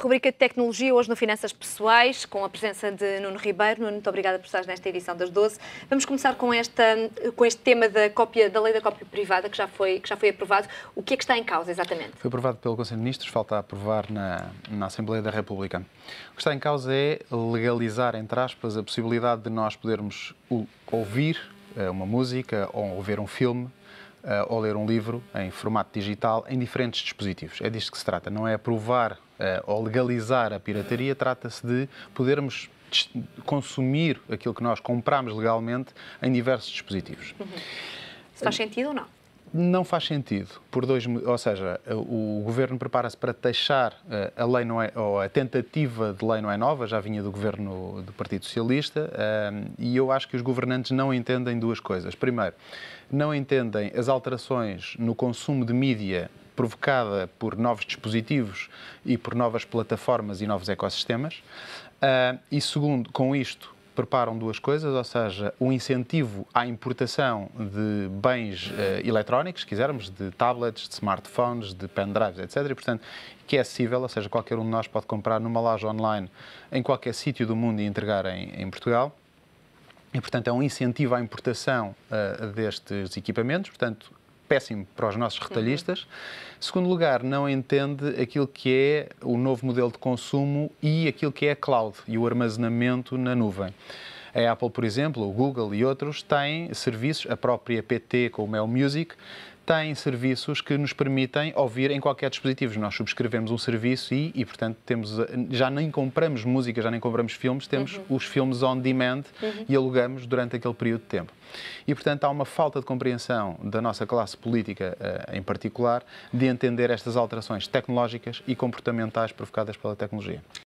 Rubrica de Tecnologia, hoje no Finanças Pessoais, com a presença de Nuno Ribeiro. Nuno, muito obrigada por estar nesta edição das 12. Vamos começar com, esta, com este tema da, cópia, da lei da cópia privada, que já, foi, que já foi aprovado. O que é que está em causa, exatamente? Foi aprovado pelo Conselho de Ministros, falta aprovar na, na Assembleia da República. O que está em causa é legalizar, entre aspas, a possibilidade de nós podermos ouvir eh, uma música ou ver um filme eh, ou ler um livro em formato digital em diferentes dispositivos. É disto que se trata, não é aprovar eh, ou legalizar a pirataria, trata-se de podermos consumir aquilo que nós compramos legalmente em diversos dispositivos. Uhum. Se faz sentido ou não? Não faz sentido, por dois, ou seja, o governo prepara-se para taxar eh, a lei não é, ou a tentativa de lei não é nova, já vinha do governo do Partido Socialista, eh, e eu acho que os governantes não entendem duas coisas. Primeiro, não entendem as alterações no consumo de mídia provocada por novos dispositivos e por novas plataformas e novos ecossistemas. Uh, e segundo, com isto, preparam duas coisas, ou seja, o um incentivo à importação de bens uh, eletrónicos, se quisermos, de tablets, de smartphones, de pendrives, etc. E, portanto, que é acessível, ou seja, qualquer um de nós pode comprar numa loja online em qualquer sítio do mundo e entregar em, em Portugal. E, portanto, é um incentivo à importação uh, destes equipamentos, portanto, péssimo para os nossos uhum. retalhistas. Uhum. Segundo lugar, não entende aquilo que é o novo modelo de consumo e aquilo que é a cloud e o armazenamento na nuvem. A Apple, por exemplo, o Google e outros têm serviços, a própria PT, como é o Music, têm serviços que nos permitem ouvir em qualquer dispositivo. Nós subscrevemos um serviço e, e portanto, temos, eh, já nem compramos música, já nem compramos filmes, temos uhum. os filmes on demand uhum. e alugamos durante aquele período de tempo. E, portanto, há uma falta de compreensão da nossa classe política, eh, em particular, de entender estas alterações tecnológicas e comportamentais provocadas pela tecnologia.